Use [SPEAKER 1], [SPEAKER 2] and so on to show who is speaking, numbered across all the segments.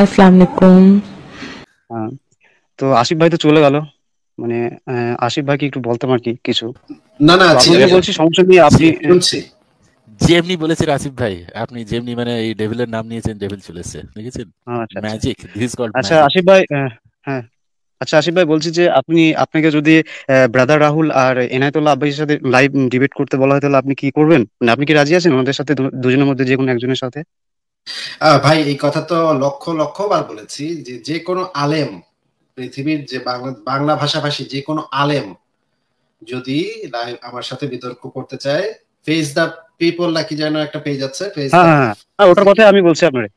[SPEAKER 1] আসসালামু আলাইকুম
[SPEAKER 2] হ্যাঁ, তো আসিফ ভাই তো চলে গেল মানে আসিফ কি একটু বলতাম আর কি কিছু না না বলছি সমস্যা নেই আপনি যেমনি বলেছেন আসিফ ভাই আপনি যেমনি মানে এই ডেভিলের নাম নিয়েছেন ডেভিল দেখেছেন ম্যাজিক দিস আচ্ছা, আচ্ছা।, আচ্ছা আসিফ ভাই হ্যাঁ আচ্ছা আসিফ ভাই বলছি যে আপনি আপনাকে যদি ব্রাদার রাহুল আর এনায়তুল্লাহ আব্বাসের সাথে লাইভ ডিবেট করতে বলা হয় তাহলে আপনি কি করবেন মানে আপনি কি রাজি আছেন ওনাদের সাথে দুজনের মধ্যে যে কোনো একজনের সাথে
[SPEAKER 3] ভাই এই কথা তো লক্ষ লক্ষ বার বলেছি যে যে কোনো আলেম পৃথিবীর যে বাংলা বাংলা ভাষাভাষী যে কোনো আলেম যদি আমার সাথে বিতর্ক করতে চায় ফেস দা পিপল নাকি যেন একটা পেজ আছে ফেস হ্যাঁ, হ্যাঁ,
[SPEAKER 2] হ্যাঁ, ওটার কথা আমি বলছি আপনারে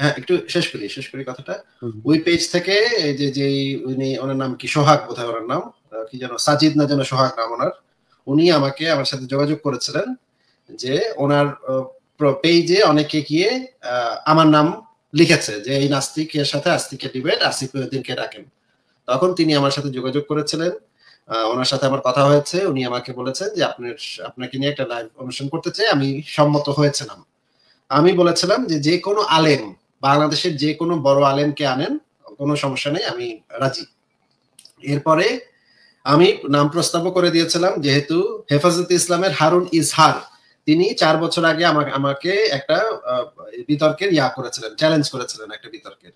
[SPEAKER 2] হ্যাঁ
[SPEAKER 3] একটু শেষ করি শেষ করি কথাটা ওই পেজ থেকে এই যে যেই উনি ওনার নাম কি সোহাগ বোধহয় ওনার নাম কি যেন সাজিদ না যেন সোহাগ নাম ওনার উনি আমাকে আমার সাথে যোগাযোগ করেছিলেন যে ওনার পেজে অনেকে গিয়ে আমার নাম লিখেছে যে এই নাস্তিকের সাথে আস্তিকের ডিবেট আসিফ ডাকেন তখন তিনি আমার সাথে যোগাযোগ করেছিলেন ওনার সাথে আমার কথা হয়েছে উনি আমাকে বলেছেন যে আপনার আপনাকে নিয়ে একটা লাইভ অনুষ্ঠান করতে চাই আমি সম্মত হয়েছিলাম আমি বলেছিলাম যে যে কোনো আলেম বাংলাদেশের যে কোনো বড় আলেমকে আনেন কোনো সমস্যা নেই আমি রাজি এরপরে আমি নাম প্রস্তাবও করে দিয়েছিলাম যেহেতু হেফাজত ইসলামের হারুন ইজহার তিনি চার বছর আগে আমাকে আমাকে একটা বিতর্কের ইয়া করেছিলেন চ্যালেঞ্জ করেছিলেন একটা বিতর্কের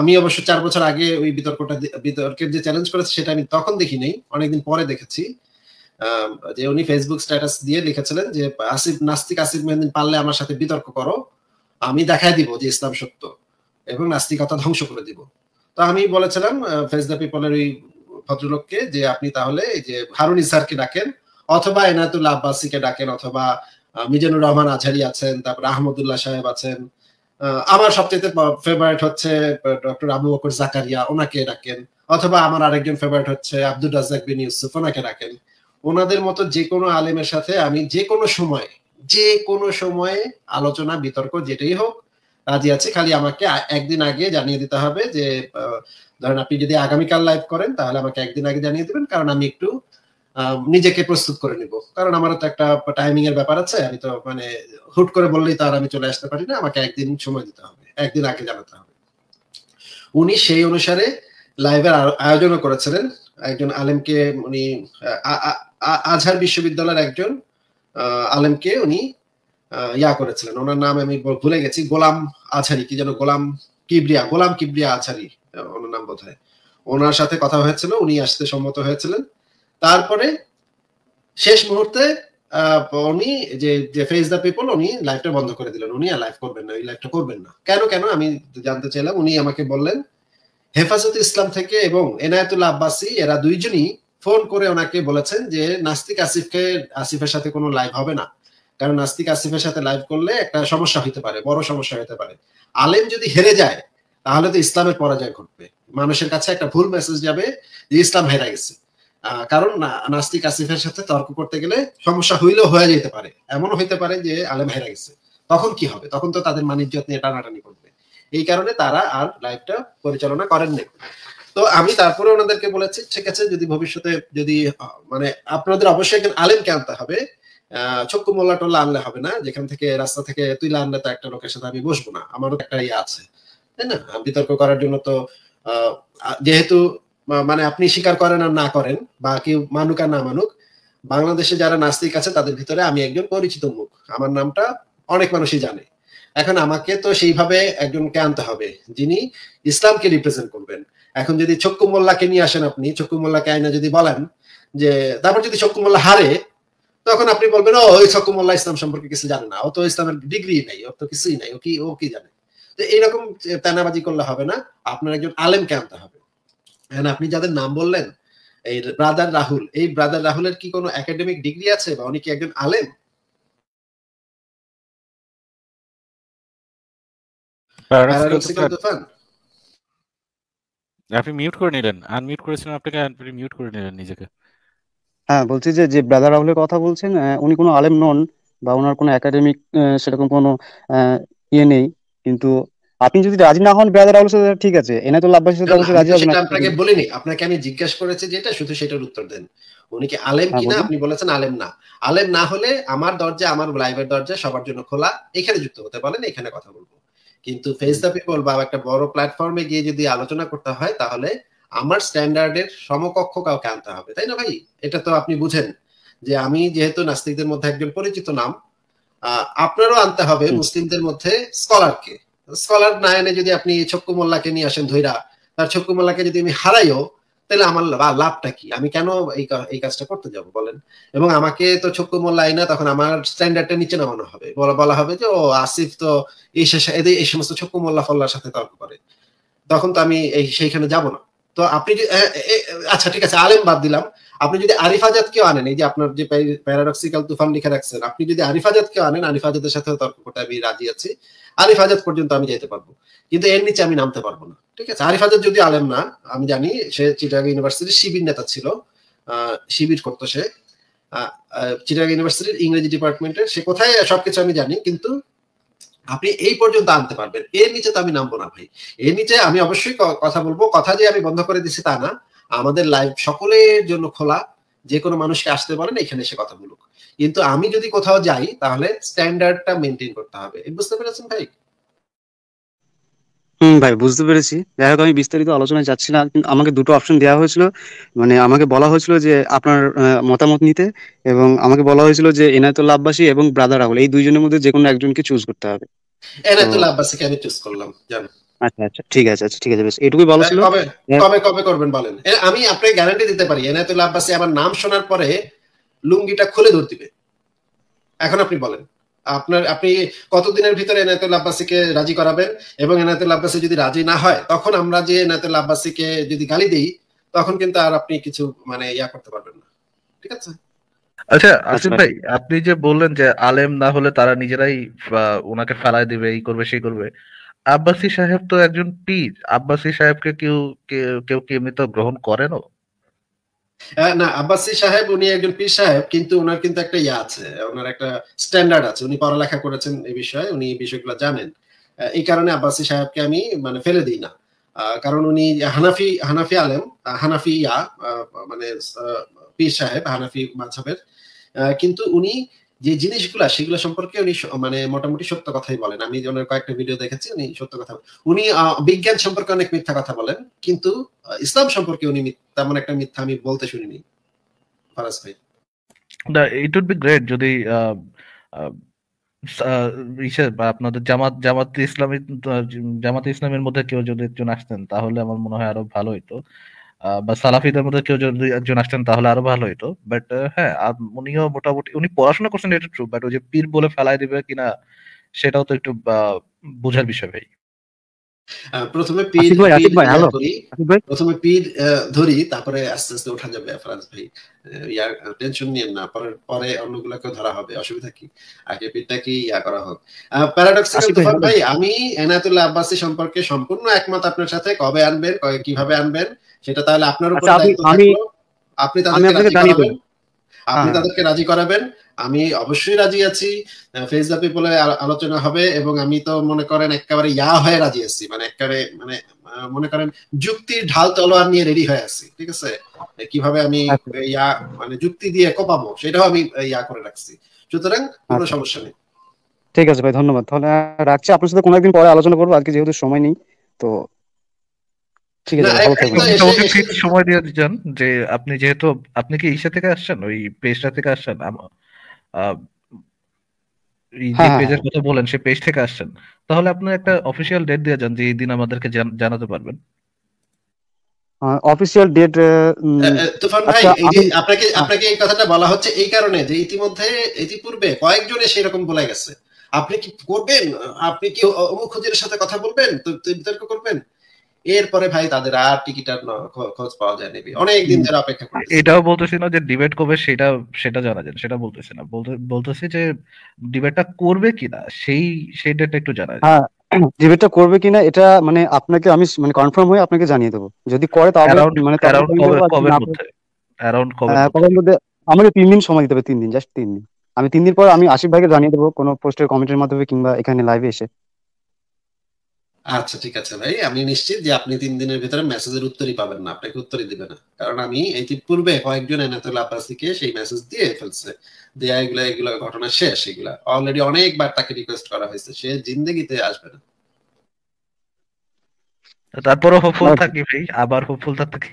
[SPEAKER 3] আমি অবশ্য চার বছর আগে ওই বিতর্কটা বিতর্কের যে চ্যালেঞ্জ করেছে সেটা আমি তখন দেখি নেই অনেকদিন পরে দেখেছি যে উনি ফেসবুক স্ট্যাটাস দিয়ে লিখেছিলেন যে আসিফ নাস্তিক আসিফ মেহদিন পারলে আমার সাথে বিতর্ক করো আমি দেখাই দিব যে ইসলাম সত্য এবং নাস্তিকতা ধ্বংস করে দিব তো আমি বলেছিলাম ফেস দ্য পিপলের ওই ভদ্রলোককে যে আপনি তাহলে যে হারুন ইসারকে ডাকেন অথবা এনাতুল আব্বাসিকে ডাকেন অথবা মিজানুর রহমান আঝারি আছেন তারপর আহমদুল্লাহ সাহেব আছেন আমার সবচেয়ে ফেভারিট হচ্ছে ডক্টর আবু বকর জাকারিয়া ওনাকে ডাকেন অথবা আমার আরেকজন ফেভারিট হচ্ছে আব্দুল রাজাক বিন ইউসুফ ওনাকে ডাকেন ওনাদের মতো যে কোনো আলেমের সাথে আমি যে কোনো সময় যে কোনো সময়ে আলোচনা বিতর্ক যেটাই হোক রাজি আছে খালি আমাকে একদিন আগে জানিয়ে দিতে হবে যে ধরেন আপনি যদি আগামীকাল লাইভ করেন তাহলে আমাকে একদিন আগে জানিয়ে দেবেন কারণ আমি একটু নিজেকে প্রস্তুত করে নিব কারণ আমারও তো একটা টাইমিং এর ব্যাপার আছে আমি তো মানে হুট করে বললেই তার আমি চলে আসতে পারি না আমাকে একদিন সময় দিতে হবে একদিন আগে জানাতে হবে উনি সেই অনুসারে লাইভের আয়োজনও করেছিলেন একজন আলেমকে উনি আজহার বিশ্ববিদ্যালয়ের একজন আলেমকে উনি ইয়া করেছিলেন ওনার নাম আমি ভুলে গেছি গোলাম আছারি কি যেন গোলাম কিবরিয়া গোলাম কিবরিয়া আছারি ওনার নাম বোধ ওনার সাথে কথা হয়েছিল উনি আসতে সম্মত হয়েছিলেন তারপরে শেষ মুহূর্তে উনি যে যে ফেস দ্য পিপল উনি বন্ধ করে দিলেন উনি আর করবেন না করবেন না কেন কেন আমি জানতে চাইলাম উনি আমাকে বললেন হেফাজত ইসলাম থেকে এবং এরা দুইজনই ফোন করে ওনাকে বলেছেন যে নাস্তিক আসিফকে আসিফের সাথে কোনো লাইভ হবে না কারণ নাস্তিক আসিফের সাথে লাইভ করলে একটা সমস্যা হইতে পারে বড় সমস্যা হতে পারে আলেম যদি হেরে যায় তাহলে তো ইসলামের পরাজয় ঘটবে মানুষের কাছে একটা ভুল মেসেজ যাবে যে ইসলাম হেরা গেছে কারণ নাস্তিক আসিফের সাথে তর্ক করতে গেলে সমস্যা হইলেও হয়ে যেতে পারে এমন হইতে পারে যে আলেম হেরা গেছে তখন কি হবে তখন তো তাদের মানিজ্যত নিয়ে টানাটানি করবে এই কারণে তারা আর লাইভটা পরিচালনা করেননি তো আমি তারপরে ওনাদেরকে বলেছি ঠিক আছে যদি ভবিষ্যতে যদি মানে আপনাদের অবশ্যই একজন আলেমকে আনতে হবে ছক্কু মোল্লা টোল্লা আনলে হবে না যেখান থেকে রাস্তা থেকে তুই আনলে তো একটা লোকের সাথে আমি বসবো না আমারও একটা ইয়ে আছে তাই না বিতর্ক করার জন্য তো যেহেতু মানে আপনি স্বীকার করেন আর না করেন বা কেউ মানুক আর না মানুক বাংলাদেশে যারা নাস্তিক আছে তাদের ভিতরে আমি একজন পরিচিত মুখ আমার নামটা অনেক মানুষই জানে এখন আমাকে তো সেইভাবে একজনকে আনতে হবে যিনি ইসলামকে রিপ্রেজেন্ট করবেন এখন যদি চক্কু মোল্লাকে নিয়ে আসেন আপনি চক্কু মোল্লাকে আইনা যদি বলেন যে তারপর যদি চক্কু মোল্লা হারে তখন আপনি বলবেন ওই চক্কু মোল্লা ইসলাম সম্পর্কে কিছু জানে না ও তো ইসলামের ডিগ্রি নাই ও তো কিছুই নাই ও কি ও কি জানে তো এইরকম তেনাবাজি করলে হবে না আপনার একজন আলেমকে আনতে হবে আপনি যাদের নাম বললেন
[SPEAKER 2] এই ব্রাদার রাহুল এই ব্রাদার রাহুলের কি কোনো একাডেমিক ডিগ্রি আছে বা উনি কি একজন আলেম আপনি মিউট করে নিলেন আনমিউট করেছিলাম আপনাকে আপনি মিউট
[SPEAKER 1] করে নিলেন নিজেকে
[SPEAKER 2] হ্যাঁ বলছি যে যে ব্রাদার রাহুলের কথা বলছেন উনি কোনো আলেম নন বা ওনার কোনো একাডেমিক সেরকম কোনো ইয়ে নেই কিন্তু আপনি যদি রাজি না হন বেয়াদের আউলের সাথে ঠিক আছে এনায়তুল আব্বাসের সাথে অবশ্যই রাজি হবেন আপনাকে
[SPEAKER 3] বলিনি আপনাকে আমি জিজ্ঞাসা করেছি যেটা শুধু সেটার উত্তর দেন উনি কি আলেম হ্যাঁ, কিনা আপনি বলেছেন আলেম না আলেম না হলে আমার দরজা আমার লাইভের দরজা সবার জন্য খোলা এখানে যুক্ত হতে পারেন এখানে কথা বলবো কিন্তু ফেস দ্য পিপল বা একটা বড় প্ল্যাটফর্মে গিয়ে যদি আলোচনা করতে হয় তাহলে আমার স্ট্যান্ডার্ডের সমকক্ষ কাউকে আনতে হবে তাই না ভাই এটা তো আপনি বুঝেন যে আমি যেহেতু নাস্তিকদের মধ্যে একজন পরিচিত নাম আপনারও আনতে হবে মুসলিমদের মধ্যে স্কলারকে স্কলার না এনে যদি আপনি ছক্কু মোল্লাকে নিয়ে আসেন ধৈরা তার ছক্কু মোল্লাকে যদি আমি হারাইও তাহলে আমার লাভটা কি আমি কেন এই এই কাজটা করতে যাব বলেন এবং আমাকে তো ছক্কু মোল্লা না তখন আমার স্ট্যান্ডার্ডটা নিচে নামানো হবে বলা বলা হবে যে ও আসিফ তো এই শেষে এই সমস্ত ছক্কু মোল্লা ফল্লার সাথে তর্ক করে তখন তো আমি এই সেইখানে যাব না তো আপনি আচ্ছা ঠিক আছে আলেম বাদ দিলাম আপনি যদি আরিফ আজাদ কেউ আনেন এই যে আপনার যে প্যারাডক্সিক্যাল তুফান লিখে রাখছেন আপনি যদি আরিফ আজাদ কেউ আনেন আরিফ আজাদের সাথে তর্ক করতে আমি রাজি আছি আরিফ আজাদ পর্যন্ত আমি যেতে পারবো কিন্তু এর নিচে আমি নামতে পারবো না ঠিক আছে আরিফ আজাদ যদি আলেম না আমি জানি সে চিটাগাং ইউনিভার্সিটির শিবির নেতা ছিল শিবির করত সে চিটাগাং ইউনিভার্সিটির ইংরেজি ডিপার্টমেন্টের সে কোথায় সবকিছু আমি জানি কিন্তু আপনি এই পর্যন্ত আনতে পারবেন এর নিচে তো আমি নামবো না ভাই এর নিচে আমি অবশ্যই কথা বলবো কথা যে আমি বন্ধ করে দিছি তা না আমাদের লাইভ সকলের জন্য খোলা যে কোনো মানুষকে আসতে পারেন এখানে এসে কথা বলুক কিন্তু আমি যদি কোথাও যাই তাহলে স্ট্যান্ডার্ডটা মেনটেন করতে হবে বুঝতে পেরেছেন ভাই
[SPEAKER 2] হম ভাই বুঝতে পেরেছি যাই হোক আমি বিস্তারিত আলোচনায় যাচ্ছি না আমাকে দুটো অপশন দেওয়া হয়েছিল মানে আমাকে বলা হয়েছিল যে আপনার মতামত নিতে এবং আমাকে বলা হয়েছিল যে এনায়তুল্লা আব্বাসী এবং ব্রাদার রাহুল এই দুইজনের মধ্যে যে কোনো একজনকে চুজ করতে হবে
[SPEAKER 3] এনায়তুল্লা আব্বাসীকে আমি চুজ করলাম জানো
[SPEAKER 2] আচ্ছা আচ্ছা ঠিক আছে আচ্ছা ঠিক আছে বেশ এটুকুই ভালো হ্যাঁ, ছিল হ্যাঁ। কবে
[SPEAKER 3] কবে করবেন বলেন আমি আপনাকে গ্যারান্টি দিতে পারি আব্বাসি আমার নাম শোনার পরে লুঙ্গিটা খুলে ধর দিবে এখন আপনি বলেন আপনার আপনি কতদিনের ভিতরে এনায়তুল আব্বাসীকে রাজি করাবেন এবং এনায়তুল আব্বাসী যদি রাজি না হয় তখন আমরা যে এনায়তুল আব্বাসীকে যদি গালি দিই তখন কিন্তু আর আপনি কিছু মানে ইয়া করতে পারবেন না ঠিক আছে
[SPEAKER 1] আচ্ছা, আচ্ছা আসিফ আচ্ছা। ভাই আপনি যে বললেন যে আলেম না হলে তারা নিজেরাই ওনাকে ফেলায় দিবে এই করবে সেই করবে আব্বাসী সাহেব তো একজন পীর আব্বাসী সাহেবকে কেউ কেউ কি এমনি তো গ্রহণ করেনও
[SPEAKER 3] না সাহেব উনি একজন পীর সাহেব কিন্তু ওনার কিন্তু একটা ইয়ে আছে ওনার একটা স্ট্যান্ডার্ড আছে উনি পড়ালেখা করেছেন এই বিষয়ে উনি এই বিষয়গুলো জানেন এই কারণে আব্বাসী সাহেবকে আমি মানে ফেলে দিই না কারণ উনি হানাফি হানাফি আলেম হানাফি ইয়া মানে পীর সাহেব হানাফি মাঝহের কিন্তু উনি যে জিনিসগুলা সেগুলো সম্পর্কে উনি মানে মোটামুটি সত্য কথাই বলেন আমি ওনার কয়েকটা ভিডিও দেখেছি উনি সত্য কথা উনি বিজ্ঞান সম্পর্কে অনেক মিথ্যা কথা বলেন কিন্তু ইসলাম সম্পর্কে উনি তেমন একটা মিথ্যা আমি বলতে শুনিনি ফারাজ ভাই
[SPEAKER 1] ইট উড বি গ্রেট যদি আপনাদের জামাত জামাত ইসলামী জামাত ইসলামের মধ্যে কেউ যদি একজন আসতেন তাহলে আমার মনে হয় আরো ভালো হইতো বা সালাফিদের মধ্যে কেউ যদি একজন আসতেন তাহলে আরো ভালো হইতো বাট হ্যাঁ উনিও মোটামুটি উনি পড়াশোনা করছেন এটা ট্রু বাট ওই যে পীর বলে ফেলাই দিবে কিনা সেটাও তো একটু বোঝার বিষয় ভাই
[SPEAKER 3] প্রথমে পীর প্রথমে পীর ধরি তারপরে আস্তে আস্তে ওঠা যাবে ভাই ইয়ার টেনশন নিয়েন না পরে পরে অন্যগুলোকে ধরা হবে অসুবিধা কি আগে পীরটা কি ইয়া করা হোক ভাই আমি এনাতুল্লাহ আব্বাসী সম্পর্কে সম্পূর্ণ একমত আপনার সাথে কবে আনবেন কিভাবে আনবেন সেটা তাহলে আপনার উপর আচ্ছা, আমি আপনি তাদেরকে রাজি করাবেন আপনি হ্যাঁ। তাদেরকে রাজি করাবেন আমি অবশ্যই রাজি আছি ফেস দ্য পিপলে আলোচনা হবে এবং আমি তো মনে করেন একেবারে ইয়া হয়ে রাজি আছি মানে একেবারে মানে মনে করেন যুক্তির ঢাল তলোয়ার নিয়ে রেডি হয়ে আছি ঠিক আছে কিভাবে আমি আচ্ছা। ইয়া মানে যুক্তি দিয়ে পাবো সেটাও আমি ইয়া করে রাখছি সুতরাং কোনো আচ্ছা।
[SPEAKER 2] সমস্যা নেই ঠিক আছে ভাই ধন্যবাদ তাহলে রাখছি আপনার সাথে কোনো একদিন পরে আলোচনা করবো আজকে যেহেতু সময় নেই তো ঠিক আছে
[SPEAKER 1] সময় দিয়ে দিচ্ছেন যে আপনি যেহেতু আপনি কি ইসা থেকে আসছেন ওই পেজটা থেকে আসছেন পেজের হ্যাঁ, হ্যাঁ, হ্যাঁ। কথা বলেন সে পেজ থেকে আসছেন তাহলে আপনি একটা অফিসিয়াল ডেট দিয়ে যান যে এই দিন আমাদেরকে জানাতে পারবেন
[SPEAKER 2] অফিসিয়াল ডেট
[SPEAKER 1] তুফান
[SPEAKER 3] ভাই আচ্ছা, আপনাকে আপনাকে এই কথাটা বলা হচ্ছে এই কারণে যে ইতিমধ্যে ইতিপূর্বে কয়েকজন এসে এরকম বলে গেছে আপনি কি করবেন আপনি কি অমুক সাথে কথা বলবেন তো বিতর্ক করবেন এরপরে ভাই তাদের আর টিকিট আর খোঁজ পাওয়া যায় নেবে অনেকদিন ধরে অপেক্ষা
[SPEAKER 1] করে এটাও বলতেছি না যে ডিবেট করবে সেটা সেটা জানা যায় সেটা বলতেছি না বলতেছি যে ডিবেটটা করবে কিনা সেই সেই ডেটটা একটু জানা যায়
[SPEAKER 2] ডিবেটটা করবে কিনা এটা মানে আপনাকে আমি মানে কনফার্ম হয়ে আপনাকে জানিয়ে দেবো যদি করে তাহলে মানে অ্যারাউন্ড কবে কবে মধ্যে হ্যাঁ, আমাকে তিন দিন সময় দিতে হবে তিন দিন জাস্ট তিন দিন আমি তিন দিন পর আমি আশিক ভাইকে জানিয়ে দেবো কোনো পোস্টের কমেন্টের মাধ্যমে কিংবা এখানে লাইভে এসে
[SPEAKER 3] আচ্ছা ঠিক আছে ভাই আমি নিশ্চিত যে আপনি তিন দিনের ভিতরে মেসেজের উত্তরই পাবেন না আপনাকে উত্তরই দিবে না কারণ আমি ইতিপূর্বে কয়েকজন এনাতুল আব্বাসিকে সেই মেসেজ দিয়ে ফেলছে দেয়া এগুলা এগুলা ঘটনা শেষ এগুলা অলরেডি অনেকবার তাকে রিকোয়েস্ট করা হয়েছে সে জিন্দেগিতে আসবে না
[SPEAKER 1] তারপরও হোপফুল থাকি ভাই আবার হোপফুল থাকি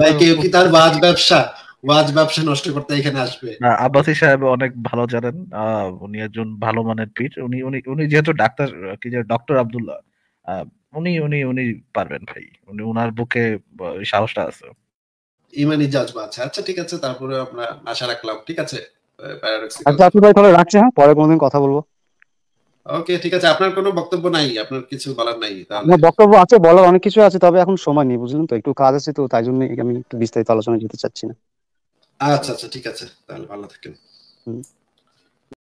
[SPEAKER 1] ভাই কেউ কি তার বাজ ব্যবসা ওয়াজ ব্যবসা নষ্ট করতে এখানে আসবে না আব্বাসি সাহেব অনেক ভালো জানেন উনি একজন ভালো মানের পীর উনি উনি উনি যেহেতু ডাক্তার কি যে ডক্টর আব্দুল্লাহ উনি উনি উনি পারবেন ভাই উনি ওনার বুকে সাহসটা আছে ইমানি
[SPEAKER 3] জাজবা আছে আচ্ছা, আচ্ছা ঠিক আছে তারপরে আমরা আশা রাখলাম ঠিক আছে আচ্ছা
[SPEAKER 2] আপনি আচ্ছা ভাই তাহলে রাখছি হ্যাঁ পরে কোনদিন কথা বলবো
[SPEAKER 3] ওকে ঠিক আছে আপনার কোনো বক্তব্য নাই আপনার কিছু বলার নাই তাহলে
[SPEAKER 2] বক্তব্য আছে বলার অনেক কিছু আছে তবে এখন সময় নেই বুঝলেন তো একটু কাজ আছে তো তাই জন্য আমি একটু বিস্তারিত আলোচনা যেতে চাচ্ছি না
[SPEAKER 3] আচ্ছা আচ্ছা ঠিক আছে তাহলে ভালো থাকেন